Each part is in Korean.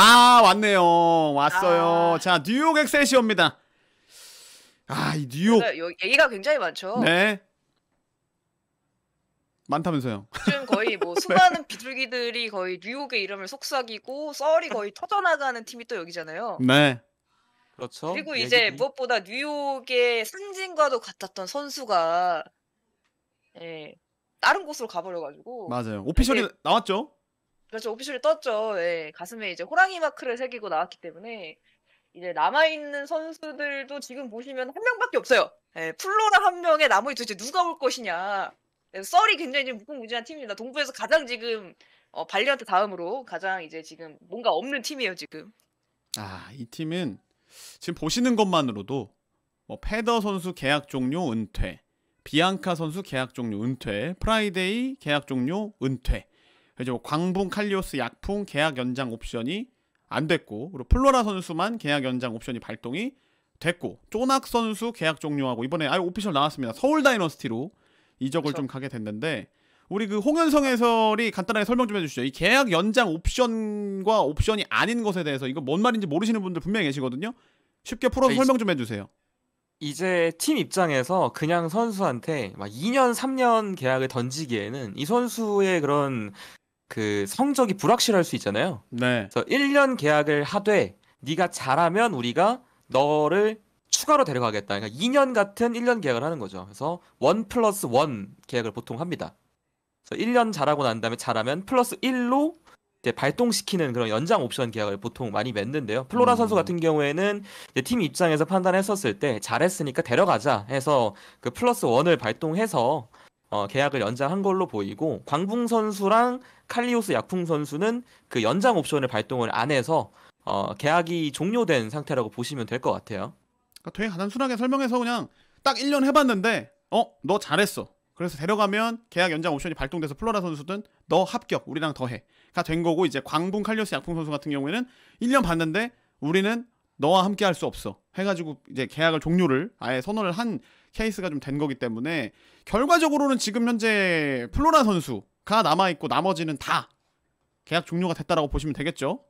아 왔네요 왔어요 아. 자 뉴욕 엑셀시오입니다 아이 뉴욕 얘기가 굉장히 많죠 네 많다면서요. 요즘 거의 뭐 네. 수많은 비둘기들이 거의 뉴욕의 이름을 속삭이고 썰이 거의 터져나가는 팀이 또 여기잖아요. 네. 그렇죠. 그리고 이제 얘기... 무엇보다 뉴욕의 승진과도 같았던 선수가 예, 다른 곳으로 가버려가지고 맞아요. 오피셜이 나왔죠. 그렇죠. 오피셜이 떴죠. 네. 가슴에 이제 호랑이 마크를 새기고 나왔기 때문에 이제 남아있는 선수들도 지금 보시면 한 명밖에 없어요. 네, 플로라 한 명에 나머지 도대체 누가 올 것이냐. 네, 썰이 굉장히 무궁무진한 팀입니다. 동부에서 가장 지금 어, 발리한테 다음으로 가장 이제 지금 뭔가 없는 팀이에요 지금. 아이 팀은 지금 보시는 것만으로도 뭐 페더 선수 계약 종료 은퇴, 비앙카 선수 계약 종료 은퇴, 프라이데이 계약 종료 은퇴, 이제 뭐 광분 칼리오스 약풍 계약 연장 옵션이 안 됐고 그리고 플로라 선수만 계약 연장 옵션이 발동이 됐고 쪼낙 선수 계약 종료하고 이번에 아예 오피셜 나왔습니다. 서울 다이너스티로 이적을 그렇죠. 좀 가게 됐는데 우리 그 홍현성 해설이 간단하게 설명 좀 해주시죠. 이 계약 연장 옵션과 옵션이 아닌 것에 대해서 이거 뭔 말인지 모르시는 분들 분명히 계시거든요. 쉽게 풀어서 네, 설명 좀 해주세요. 이제 팀 입장에서 그냥 선수한테 막 2년, 3년 계약을 던지기에는 이 선수의 그런 그 성적이 불확실할 수 있잖아요. 네. 그래서 1년 계약을 하되 네가 잘하면 우리가 너를 추가로 데려가겠다. 그러니까 2년 같은 1년 계약을 하는 거죠. 그래서 1 플러스 1 계약을 보통 합니다. 그래서 1년 잘하고 난 다음에 잘하면 플러스 1로 이제 발동시키는 그런 연장 옵션 계약을 보통 많이 맺는데요. 플로라 음. 선수 같은 경우에는 팀 입장에서 판단했었을 때 잘했으니까 데려가자 해서 그 플러스 1을 발동해서 어, 계약을 연장한 걸로 보이고 광붕 선수랑 칼리오스 약풍 선수는 그 연장 옵션을 발동을 안 해서 어, 계약이 종료된 상태라고 보시면 될 것 같아요. 그러니까 되게 단순하게 설명해서 그냥 딱 1년 해봤는데 어 너 잘했어. 그래서 데려가면 계약 연장 옵션이 발동돼서 플로라 선수든 너 합격 우리랑 더해가 된 거고 이제 광분 칼리오스 약풍 선수 같은 경우에는 1년 봤는데 우리는 너와 함께 할 수 없어 해가지고 이제 계약을 종료를 아예 선언을 한 케이스가 좀 된 거기 때문에 결과적으로는 지금 현재 플로라 선수 가 남아있고 나머지는 다 계약 종료가 됐다라고 보시면 되겠죠.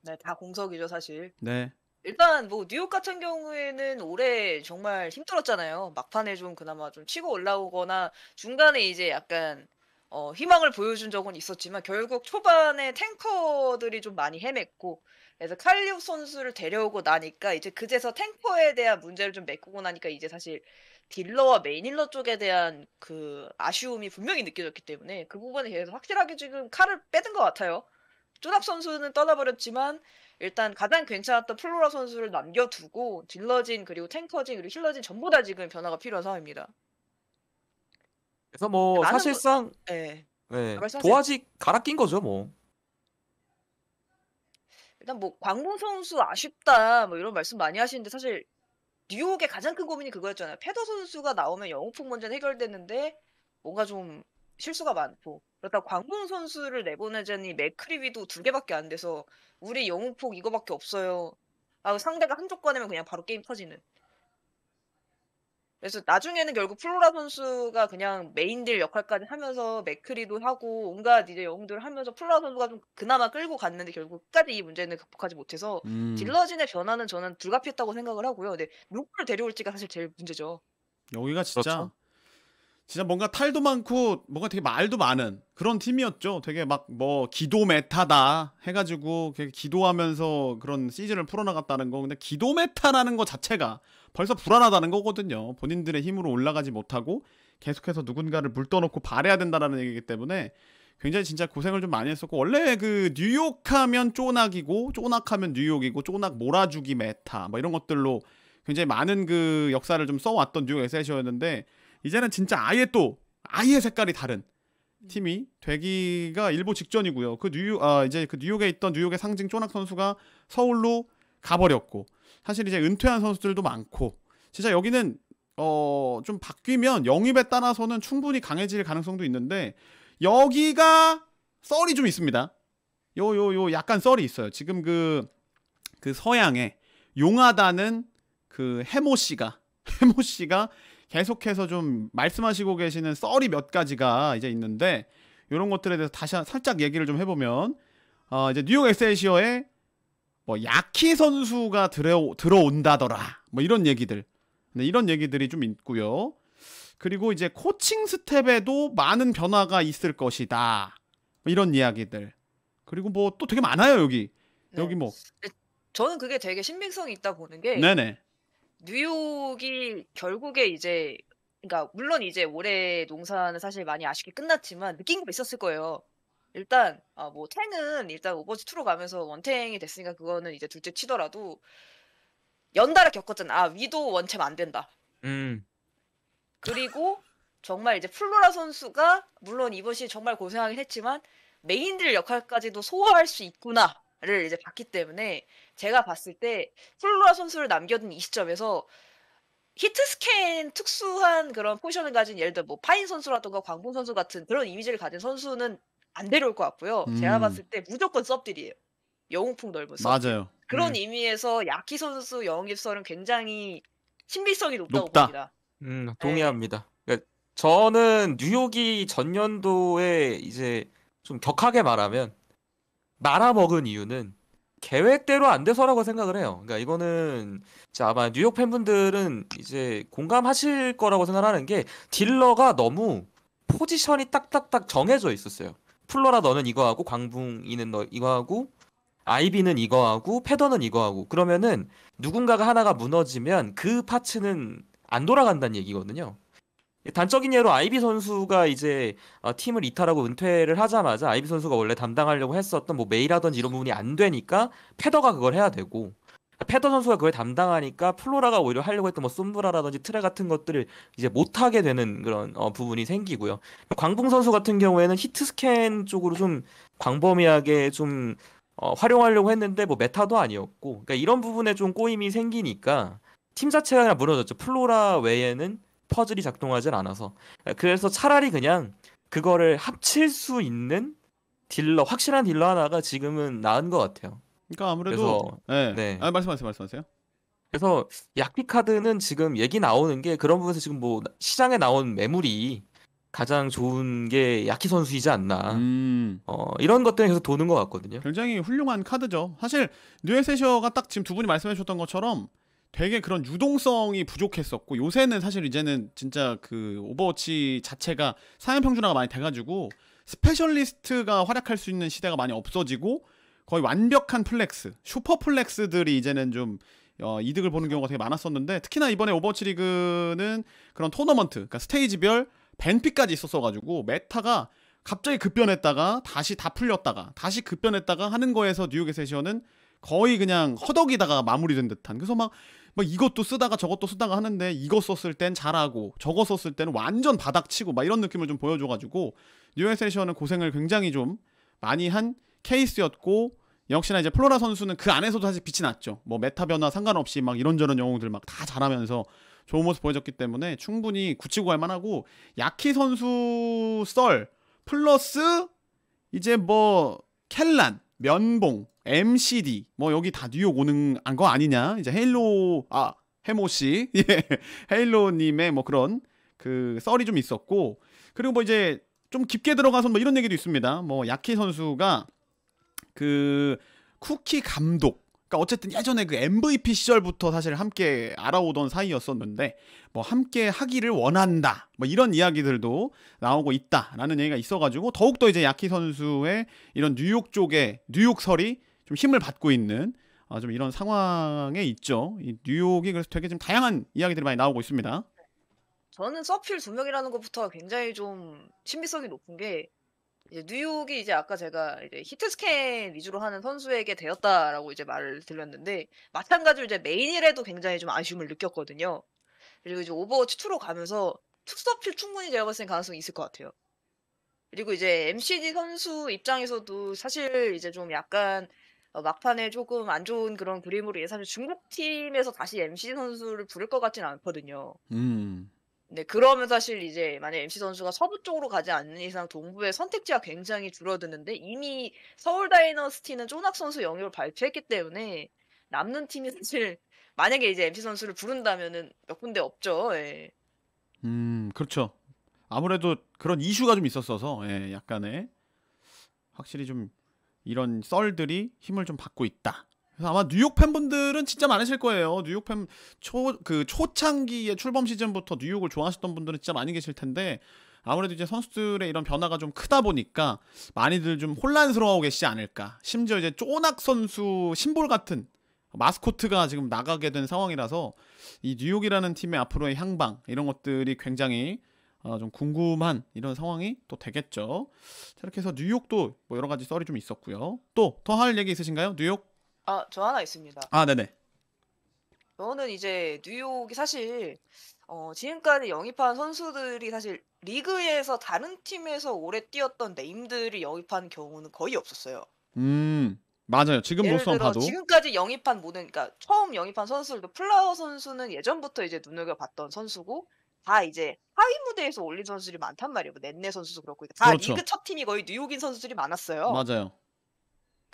네, 다 공석이죠, 사실. 네. 일단 뭐 뉴욕 같은 경우에는 올해 정말 힘들었잖아요. 막판에 좀 그나마 좀 치고 올라오거나 중간에 이제 약간 어, 희망을 보여준 적은 있었지만 결국 초반에 탱커들이 좀 많이 헤맸고 그래서 칼리오 선수를 데려오고 나니까 이제 그제서 탱커에 대한 문제를 좀 메꾸고 나니까 이제 사실 딜러와 메인힐러 쪽에 대한 그 아쉬움이 분명히 느껴졌기 때문에 그 부분에 대해서 확실하게 지금 칼을 빼든 것 같아요. 쪼납 선수는 떠나버렸지만 일단 가장 괜찮았던 플로라 선수를 남겨두고 딜러진 그리고 탱커진 그리고 힐러진 전부 다 지금 변화가 필요한 상황입니다. 그래서 뭐 사실상 뭐, 네. 네. 도화지 갈아 낀 거죠 뭐. 일단 뭐 광봉 선수 아쉽다 뭐 이런 말씀 많이 하시는데 사실 뉴욕의 가장 큰 고민이 그거였잖아요. 페더 선수가 나오면 영웅풍 문제 해결됐는데 뭔가 좀 실수가 많고 그렇다 고 광봉 선수를 내보내자니 맥크리비도 두 개밖에 안 돼서 우리 영웅폭 이거밖에 없어요. 아 상대가 한쪽 꺼내면 그냥 바로 게임 터지는. 그래서 나중에는 결국 플로라 선수가 그냥 메인들 역할까지 하면서 맥크리도 하고 온갖 이제 영웅들을 하면서 플로라 선수가 좀 그나마 끌고 갔는데 결국 끝까지 이 문제는 극복하지 못해서 음. 딜러진의 변화는 저는 불가피했다고 생각을 하고요. 근데 누구를 데려올지가 사실 제일 문제죠. 여기가 진짜 그렇죠? 진짜 뭔가 탈도 많고 뭔가 되게 말도 많은 그런 팀이었죠. 되게 막 뭐 기도 메타다 해가지고 기도하면서 그런 시즌을 풀어나갔다는 거. 근데 기도 메타라는 거 자체가 벌써 불안하다는 거거든요. 본인들의 힘으로 올라가지 못하고 계속해서 누군가를 물떠놓고 바래야 된다라는 얘기이기 때문에 굉장히 진짜 고생을 좀 많이 했었고 원래 그 뉴욕 하면 쪼낙이고 쪼낙 하면 뉴욕이고 쪼낙 몰아주기 메타 뭐 이런 것들로 굉장히 많은 그 역사를 좀 써왔던 뉴욕 에세이였는데 이제는 진짜 아예 또 아예 색깔이 다른 팀이 되기가 일부 직전이고요. 그 뉴욕 아 이제 그 뉴욕에 있던 뉴욕의 상징 쪼낙 선수가 서울로 가버렸고 사실 이제 은퇴한 선수들도 많고 진짜 여기는 어, 좀 바뀌면 영입에 따라서는 충분히 강해질 가능성도 있는데 여기가 썰이 좀 있습니다. 요 요 요 약간 썰이 있어요. 지금 그 그 서양에 용하다는 그 해모 씨가 해모 씨가 계속해서 좀 말씀하시고 계시는 썰이 몇 가지가 이제 있는데 요런 것들에 대해서 다시 살짝 얘기를 좀 해보면 어, 이제 뉴욕 s l 시어의 뭐 야키 선수가 들어 들어온다더라 뭐 이런 얘기들 네, 이런 얘기들이 좀 있고요. 그리고 이제 코칭 스텝에도 많은 변화가 있을 것이다 뭐 이런 이야기들 그리고 뭐 또 되게 많아요 여기 네. 여기 뭐 네, 저는 그게 되게 신빙성이 있다 보는 게 네네. 뉴욕이 결국에 이제 그러니까 물론 이제 올해 농사는 사실 많이 아쉽게 끝났지만 느낀 게 있었을 거예요. 일단 아, 뭐 탱은 일단 오버워치 2로 가면서 원탱이 됐으니까 그거는 이제 둘째 치더라도 연달아 겪었잖아. 아, 위도 원챔 안 된다. 음. 그리고 정말 이제 플로라 선수가 물론 이번 시즌 정말 고생하긴 했지만 메인들 역할까지도 소화할 수 있구나를 이제 봤기 때문에 제가 봤을 때 플로라 선수를 남겨둔 이 시점에서 히트 스캔 특수한 그런 포지션을 가진 예를 들어 뭐 파인 선수라든가 광봉 선수 같은 그런 이미지를 가진 선수는 안 데려올 것 같고요. 제가 음. 봤을 때 무조건 썹딜이에요. 영웅풍 넓은 썹. 맞아요. 그런 음. 의미에서 야키 선수 영입설은 굉장히 신빙성이 높다고 높다. 봅니다. 음, 네. 동의합니다. 그 저는 뉴욕이 전년도에 이제 좀 격하게 말하면 말아먹은 이유는 계획대로 안 돼서라고 생각을 해요. 그러니까 이거는 아마 뉴욕 팬분들은 이제 공감하실 거라고 생각하는 게 딜러가 너무 포지션이 딱딱딱 정해져 있었어요. 플로라 너는 이거 하고 광붕이는 너 이거 하고 아이비는 이거 하고 패더는 이거 하고 그러면은 누군가가 하나가 무너지면 그 파츠는 안 돌아간다는 얘기거든요. 단적인 예로 아이비 선수가 이제 어, 팀을 이탈하고 은퇴를 하자마자 아이비 선수가 원래 담당하려고 했었던 뭐 메일하던지 이런 부분이 안 되니까 패더가 그걸 해야 되고 그러니까 패더 선수가 그걸 담당하니까 플로라가 오히려 하려고 했던 뭐 쏨브라라든지 트레 같은 것들을 이제 못하게 되는 그런 어, 부분이 생기고요. 광봉 선수 같은 경우에는 히트 스캔 쪽으로 좀 광범위하게 좀 어, 활용하려고 했는데 뭐 메타도 아니었고 그러니까 이런 부분에 좀 꼬임이 생기니까 팀 자체가 그냥 무너졌죠. 플로라 외에는 퍼즐이 작동하질 않아서 그래서 차라리 그냥 그거를 합칠 수 있는 딜러 확실한 딜러 하나가 지금은 나은 것 같아요. 그러니까 아무래도 그래서 예. 네. 아, 말씀하세요. 말씀하세요. 그래서 약비 카드는 지금 얘기 나오는 게 그런 부분에서 지금 뭐 시장에 나온 매물이 가장 좋은 게 야키 선수이지 않나. 음. 어, 이런 것 때문에 계속 도는 것 같거든요. 굉장히 훌륭한 카드죠. 사실 뉴에세셔가 딱 지금 두 분이 말씀해 주셨던 것처럼 되게 그런 유동성이 부족했었고 요새는 사실 이제는 진짜 그 오버워치 자체가 사양 평준화가 많이 돼가지고 스페셜리스트가 활약할 수 있는 시대가 많이 없어지고 거의 완벽한 플렉스, 슈퍼 플렉스들이 이제는 좀 어, 이득을 보는 경우가 되게 많았었는데 특히나 이번에 오버워치 리그는 그런 토너먼트, 그러니까 스테이지별 벤피까지 있었어가지고 메타가 갑자기 급변했다가 다시 다 풀렸다가 다시 급변했다가 하는 거에서 뉴욕의 세션은 거의 그냥 허덕이다가 마무리된 듯한 그래서 막, 막 이것도 쓰다가 저것도 쓰다가 하는데 이거 썼을 땐 잘하고 저거 썼을 때는 완전 바닥치고 막 이런 느낌을 좀 보여줘가지고 뉴욕 의 세션은 고생을 굉장히 좀 많이 한 케이스였고 역시나 이제 플로라 선수는 그 안에서도 사실 빛이 났죠. 뭐 메타 변화 상관없이 막 이런저런 영웅들 막 다 잘하면서 좋은 모습 보여줬기 때문에 충분히 굳히고 할 만하고 야키 선수 썰 플러스 이제 뭐 켈란 면봉 MCD 뭐 여기 다 뉴욕 오는 거 아니냐 이제 헤일로 아 해모씨 예, 헤일로님의 뭐 그런 그 썰이 좀 있었고 그리고 뭐 이제 좀 깊게 들어가서 뭐 이런 얘기도 있습니다 뭐 야키 선수가 그 쿠키 감독 그러니까 어쨌든 예전에 그 MVP 시절부터 사실 함께 알아오던 사이였었는데 뭐 함께 하기를 원한다 뭐 이런 이야기들도 나오고 있다라는 얘기가 있어가지고 더욱더 이제 야키 선수의 이런 뉴욕 쪽에 뉴욕설이 좀 힘을 받고 있는 어, 좀 이런 상황에 있죠. 이 뉴욕이 그래서 되게 좀 다양한 이야기들이 많이 나오고 있습니다. 저는 서필 두 명이라는 것부터 굉장히 좀 신비성이 높은 게 이제 뉴욕이 이제 아까 제가 이제 히트 스캔 위주로 하는 선수에게 되었다라고 이제 말을 들렸는데 마찬가지로 이제 메인이라도 굉장히 좀 아쉬움을 느꼈거든요. 그리고 이제 오버워치 2로 가면서 특수 어필 충분히 제가 봤을 가능성이 있을 것 같아요. 그리고 이제 MCD 선수 입장에서도 사실 이제 좀 약간 어, 막판에 조금 안 좋은 그런 그림으로 예상해 중국 팀에서 다시 MCD 선수를 부를 것 같지는 않거든요. 음. 네, 그러면 사실 이제 만약 MC 선수가 서부 쪽으로 가지 않는 이상 동부의 선택지가 굉장히 줄어드는데 이미 서울 다이너스티는 쪼낙 선수 영입을 발표했기 때문에 남는 팀이 사실 만약에 이제 MC 선수를 부른다면은 몇 군데 없죠. 예. 음, 그렇죠. 아무래도 그런 이슈가 좀 있었어서 예, 약간의 확실히 좀 이런 썰들이 힘을 좀 받고 있다. 아마 뉴욕 팬분들은 진짜 많으실 거예요. 뉴욕 팬 초 그 초창기의 출범 시즌부터 뉴욕을 좋아하셨던 분들은 진짜 많이 계실 텐데 아무래도 이제 선수들의 이런 변화가 좀 크다 보니까 많이들 좀혼란스러워 계시지 않을까. 심지어 이제 쪼낙 선수 심볼 같은 마스코트가 지금 나가게 된 상황이라서 이 뉴욕이라는 팀의 앞으로의 향방 이런 것들이 굉장히 어, 좀 궁금한 이런 상황이 또 되겠죠. 자, 이렇게 해서 뉴욕도 뭐 여러 가지 썰이 좀 있었고요. 또 더 할 얘기 있으신가요? 뉴욕? 아, 저 하나 있습니다. 아, 네네. 저는 이제 뉴욕이 사실 어, 지금까지 영입한 선수들이 사실 리그에서 다른 팀에서 오래 뛰었던 네임들이 영입한 경우는 거의 없었어요. 음, 맞아요. 지금으로서 봐도 지금까지 영입한 모든 그러니까 처음 영입한 선수들도 플라워 선수는 예전부터 이제 눈여겨봤던 선수고 다 이제 하위 무대에서 올린 선수들이 많단 말이에요. 뭐 넷네 선수도 그렇고 그러니까 다 그렇죠. 리그 첫 팀이 거의 뉴욕인 선수들이 많았어요. 맞아요.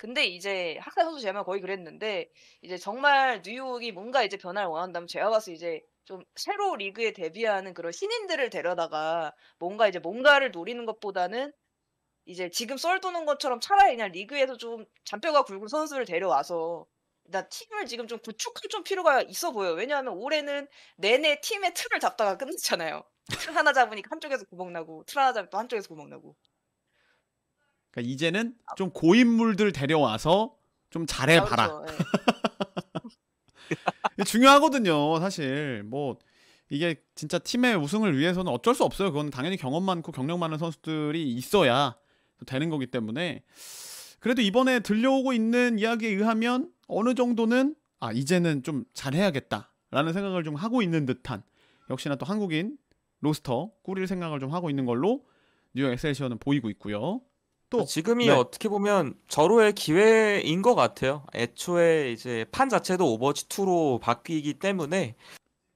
근데 이제 학사 선수 제말 거의 그랬는데 이제 정말 뉴욕이 뭔가 이제 변화를 원한다면 제가 봤을 때 이제 좀 새로 리그에 데뷔하는 그런 신인들을 데려다가 뭔가 이제 뭔가를 노리는 것보다는 이제 지금 썰도는 것처럼 차라리 그냥 리그에서 좀 잔뼈가 굵은 선수를 데려와서 나 팀을 지금 좀 구축할 좀 필요가 있어 보여요. 왜냐하면 올해는 내내 팀의 틀을 잡다가 끝났잖아요. 틀 하나 잡으니까 한쪽에서 구멍 나고 틀 하나 잡으면 또 한쪽에서 구멍 나고 그러니까 이제는 좀 고인물들 데려와서 좀 잘해봐라. 그렇죠. 예. 중요하거든요, 사실. 뭐 이게 진짜 팀의 우승을 위해서는 어쩔 수 없어요. 그건 당연히 경험 많고 경력 많은 선수들이 있어야 되는 거기 때문에 그래도 이번에 들려오고 있는 이야기에 의하면 어느 정도는 아 이제는 좀 잘해야겠다라는 생각을 좀 하고 있는 듯한 역시나 또 한국인 로스터 꾸릴 생각을 좀 하고 있는 걸로 뉴욕 엑셀시어는 보이고 있고요. 또 지금이 네. 어떻게 보면 절호의 기회인 것 같아요. 애초에 이제 판 자체도 오버워치 2로 바뀌기 때문에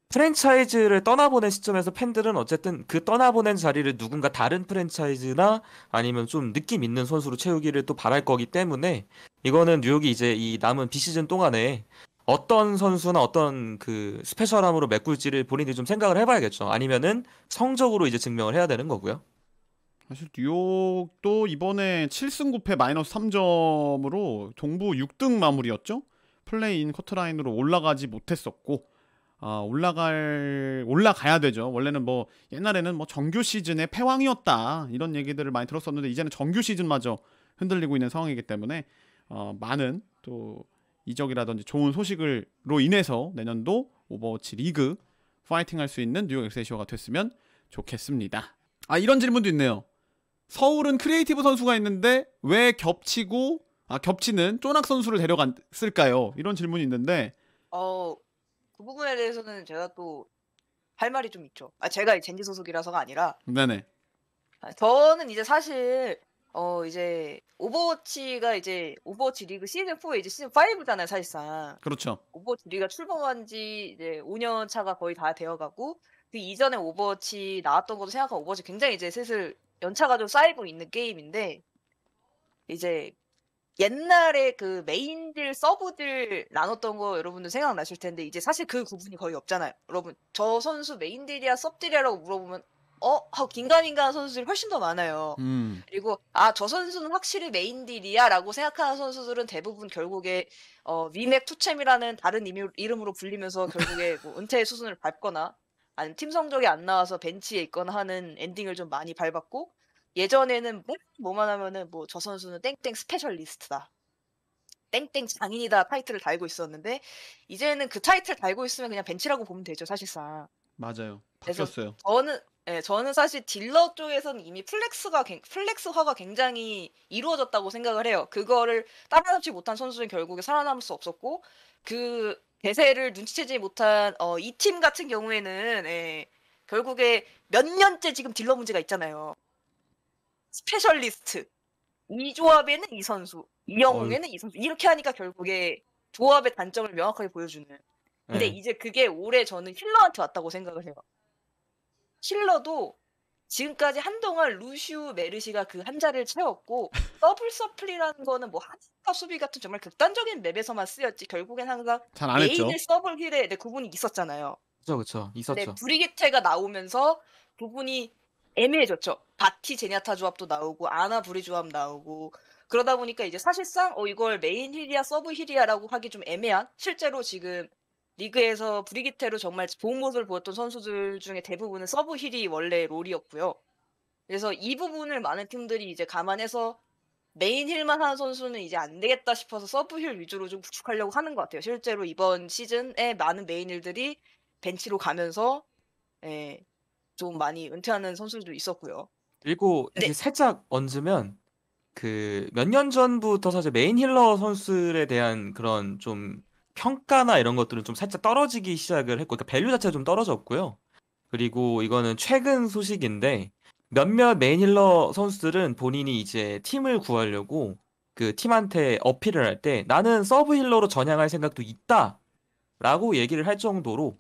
프랜차이즈를 떠나보낸 시점에서 팬들은 어쨌든 그 떠나보낸 자리를 누군가 다른 프랜차이즈나 아니면 좀 느낌 있는 선수로 채우기를 또 바랄 거기 때문에 이거는 뉴욕이 이제 이 남은 비시즌 동안에 어떤 선수나 어떤 그 스페셜함으로 메꿀지를 본인들이 좀 생각을 해봐야겠죠. 아니면은 성적으로 이제 증명을 해야 되는 거고요. 사실 뉴욕도 이번에 7승 9패 마이너스 3점으로 동부 6등 마무리였죠. 플레이인 커트라인으로 올라가지 못했었고 아, 올라갈 올라가야 되죠. 원래는 뭐 옛날에는 뭐 정규 시즌의 패왕이었다 이런 얘기들을 많이 들었었는데 이제는 정규 시즌마저 흔들리고 있는 상황이기 때문에 어, 많은 또 이적이라든지 좋은 소식을로 인해서 내년도 오버워치 리그 파이팅할 수 있는 뉴욕 엑세시오가 됐으면 좋겠습니다. 아 이런 질문도 있네요. 서울은 크리에이티브 선수가 있는데 왜 겹치고 아 겹치는 쪼낙 선수를 데려갔을까요? 이런 질문이 있는데 어 그 부분에 대해서는 제가 또 할 말이 좀 있죠. 아 제가 젠지 소속이라서가 아니라 네네. 아, 저는 이제 사실 어 이제 오버워치가 이제 오버워치 리그 시즌 4 이제 시즌 5잖아요 사실상. 그렇죠. 오버워치 리그 출범한 지 이제 5년 차가 거의 다 되어가고 그 이전에 오버워치 나왔던 것도 생각하면 오버워치 굉장히 이제 슬슬 연차가 좀 쌓이고 있는 게임인데 이제 옛날에 그 메인들 서브들 나눴던 거 여러분들 생각나실 텐데 이제 사실 그 구분이 거의 없잖아요. 여러분 저 선수 메인들이야 서브들이야라고 물어보면 어? 하고 긴가민가한 선수들이 훨씬 더 많아요. 음. 그리고 아 저 선수는 확실히 메인딜이야 라고 생각하는 선수들은 대부분 결국에 어, 위맥 투챔이라는 다른 이름으로 불리면서 결국에 뭐 은퇴의 수순을 밟거나 아니팀 성적이 안 나와서 벤치에 있거나 하는 엔딩을 좀 많이 밟았고 예전에는 뭐, 뭐만 하면은 뭐 저 선수는 땡땡 스페셜리스트다. 땡땡 장인이다 타이틀을 달고 있었는데 이제는 그 타이틀 달고 있으면 그냥 벤치라고 보면 되죠 사실상. 맞아요. 바뀌었어요. 저는 네, 저는 사실 딜러 쪽에서는 이미 플렉스가 플렉스화가 굉장히 이루어졌다고 생각을 해요. 그거를 따라잡지 못한 선수는 결국에 살아남을 수 없었고 그 대세를 눈치채지 못한 어, 이 팀 같은 경우에는 예, 결국에 몇 년째 지금 딜러 문제가 있잖아요. 스페셜리스트 이 조합에는 이 선수, 이 영웅에는 이 선수 이렇게 하니까 결국에 조합의 단점을 명확하게 보여주는. 근데 네. 이제 그게 올해 저는 힐러한테 왔다고 생각을 해요. 힐러도 지금까지 한동안 루슈 메르시가 그 한자를 채웠고 더블 서플이라는 거는 뭐 한타 수비 같은 정말 극단적인 맵에서만 쓰였지 결국엔 항상 잘안 메인의 서블 힐에 네, 구분이 있었잖아요. 그렇죠, 그렇죠. 있었죠. 네, 브리기테가 나오면서 구분이 애매해졌죠. 바티 제냐타 조합도 나오고 아나 브리 조합 나오고 그러다 보니까 이제 사실상 어 이걸 메인 힐이야 서브 힐이야라고 하기 좀 애매한 실제로 지금 리그에서 브리기테로 정말 좋은 모습을 보였던 선수들 중에 대부분은 서브 힐이 원래 롤이었고요. 그래서 이 부분을 많은 팀들이 이제 감안해서 메인 힐만 하는 선수는 이제 안 되겠다 싶어서 서브 힐 위주로 좀 구축하려고 하는 것 같아요. 실제로 이번 시즌에 많은 메인 힐들이 벤치로 가면서 예, 좀 많이 은퇴하는 선수들도 있었고요. 그리고 이제 네. 살짝 얹으면 그 몇 년 전부터 사실 메인 힐러 선수에 대한 그런 좀 평가나 이런 것들은 좀 살짝 떨어지기 시작을 했고, 그러니까 밸류 자체가 좀 떨어졌고요. 그리고 이거는 최근 소식인데 몇몇 메인힐러 선수들은 본인이 이제 팀을 구하려고 그 팀한테 어필을 할 때 나는 서브 힐러로 전향할 생각도 있다 라고 얘기를 할 정도로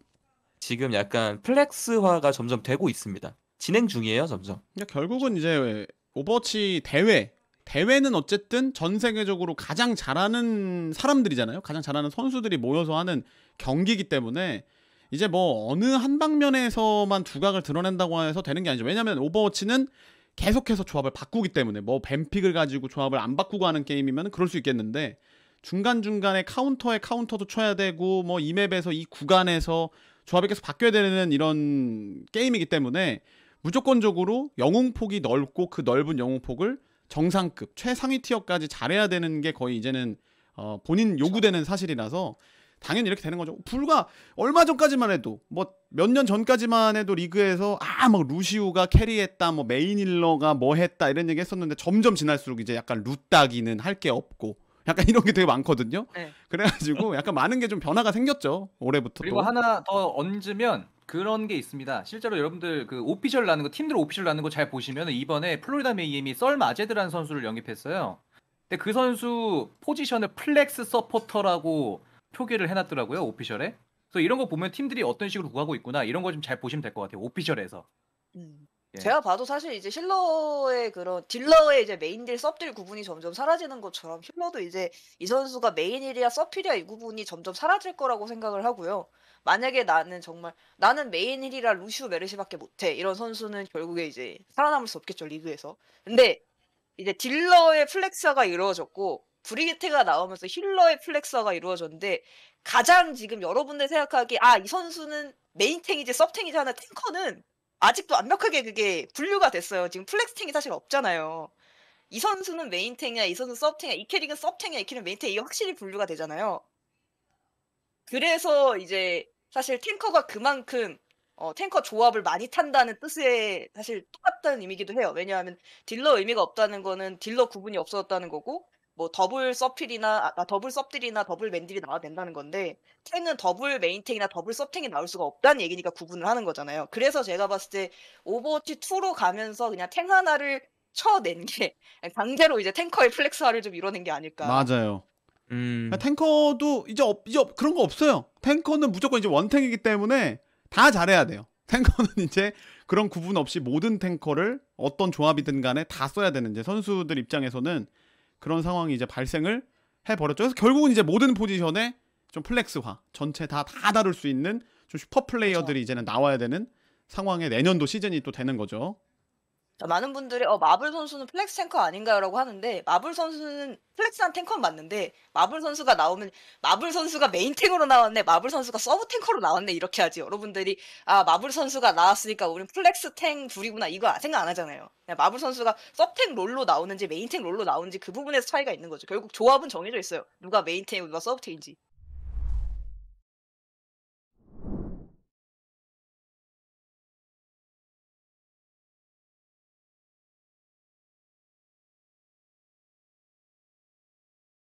지금 약간 플렉스화가 점점 되고 있습니다. 진행 중이에요, 점점. 그러니까 결국은 이제 오버워치 대회 대회는 어쨌든 전 세계적으로 가장 잘하는 사람들이잖아요. 가장 잘하는 선수들이 모여서 하는 경기이기 때문에 이제 뭐 어느 한 방면에서만 두각을 드러낸다고 해서 되는 게 아니죠. 왜냐면 하 오버워치는 계속해서 조합을 바꾸기 때문에 뭐 뱀픽을 가지고 조합을 안 바꾸고 하는 게임이면 그럴 수 있겠는데 중간중간에 카운터에 카운터도 쳐야 되고 뭐 이 맵에서 이 구간에서 조합이 계속 바뀌어야 되는 이런 게임이기 때문에 무조건적으로 영웅폭이 넓고 그 넓은 영웅폭을 정상급 최상위 티어까지 잘해야 되는 게 거의 이제는 어, 본인 그렇죠. 요구되는 사실이라서 당연히 이렇게 되는 거죠. 불과 얼마 전까지만 해도 뭐 몇 년 전까지만 해도 리그에서 아막 뭐 루시우가 캐리했다 뭐 메인일러가 뭐 했다 이런 얘기 했었는데 점점 지날수록 이제 약간 루따기는 할 게 없고 약간 이런 게 되게 많거든요. 네. 그래가지고 약간 많은 게 좀 변화가 생겼죠 올해부터. 그리고 또. 하나 더 얹으면 그런 게 있습니다. 실제로 여러분들 그 오피셜 나는 거 팀들 오피셜 나는 거 잘 보시면 이번에 플로리다 메이엠이 썰 마제드라는 선수를 영입했어요. 근데 그 선수 포지션을 플렉스 서포터라고 표기를 해놨더라고요 오피셜에. 그래서 이런 거 보면 팀들이 어떤 식으로 구하고 있구나 이런 거 좀 잘 보시면 될 것 같아요 오피셜에서. 음. 예. 제가 봐도 사실 이제 힐러의 그런 딜러의 이제 메인딜 섭딜 구분이 점점 사라지는 것처럼 힐러도 이제 이 선수가 메인일이야 섭필이야 이 구분이 점점 사라질 거라고 생각을 하고요. 만약에 나는 정말 나는 메인1이라 루시우 메르시밖에 못해 이런 선수는 결국에 이제 살아남을 수 없겠죠 리그에서. 근데 이제 딜러의 플렉서가 이루어졌고 브리게테가 나오면서 힐러의 플렉서가 이루어졌는데 가장 지금 여러분들 생각하기 아이 선수는 메인탱이지 서브탱이지 하는 탱커는 아직도 완벽하게 그게 분류가 됐어요. 지금 플렉스탱이 사실 없잖아요. 이 선수는 메인탱이야, 이 선수는 서브탱이야, 이 캐릭은 서브탱이야, 이 캐릭은 메인탱이야, 이게 확실히 분류가 되잖아요. 그래서 이제 사실 탱커가 그만큼 어, 탱커 조합을 많이 탄다는 뜻에 사실 똑같다는 의미기도 해요. 왜냐하면 딜러 의미가 없다는 거는 딜러 구분이 없어졌다는 거고 뭐 더블 서필이나 아, 아, 더블 섭딜이나 더블 맨딜이 나와야 된다는 건데 탱은 더블 메인탱이나 더블 섭탱이 나올 수가 없다는 얘기니까 구분을 하는 거잖아요. 그래서 제가 봤을 때 오버워치 2로 가면서 그냥 탱 하나를 쳐낸 게 강제로 이제 탱커의 플렉스화를 좀 이뤄낸 게 아닐까. 맞아요. 음. 그러니까 탱커도 이제 없, 이제 그런 거 없어요. 탱커는 무조건 이제 원탱이기 때문에 다 잘해야 돼요. 탱커는 이제 그런 구분 없이 모든 탱커를 어떤 조합이든 간에 다 써야 되는 이제 선수들 입장에서는 그런 상황이 이제 발생을 해버렸죠. 그래서 결국은 이제 모든 포지션에 좀 플렉스화, 전체 다, 다 다룰 수 있는 좀 슈퍼 플레이어들이 그렇죠. 이제는 나와야 되는 상황에 내년도 시즌이 또 되는 거죠. 그러니까 많은 분들이 어 마블 선수는 플렉스 탱커 아닌가요라고 하는데 마블 선수는 플렉스한 탱커는 맞는데 마블 선수가 나오면 마블 선수가 메인 탱커로 나왔네 마블 선수가 서브 탱커로 나왔네 이렇게 하지 여러분들이 아 마블 선수가 나왔으니까 우린 플렉스 탱 둘이구나 이거 생각 안 하잖아요 그냥 마블 선수가 서브탱 롤로 나오는지 메인 탱 롤로 나오는지 그 부분에서 차이가 있는 거죠 결국 조합은 정해져 있어요 누가 메인 탱이고 누가 서브 탱인지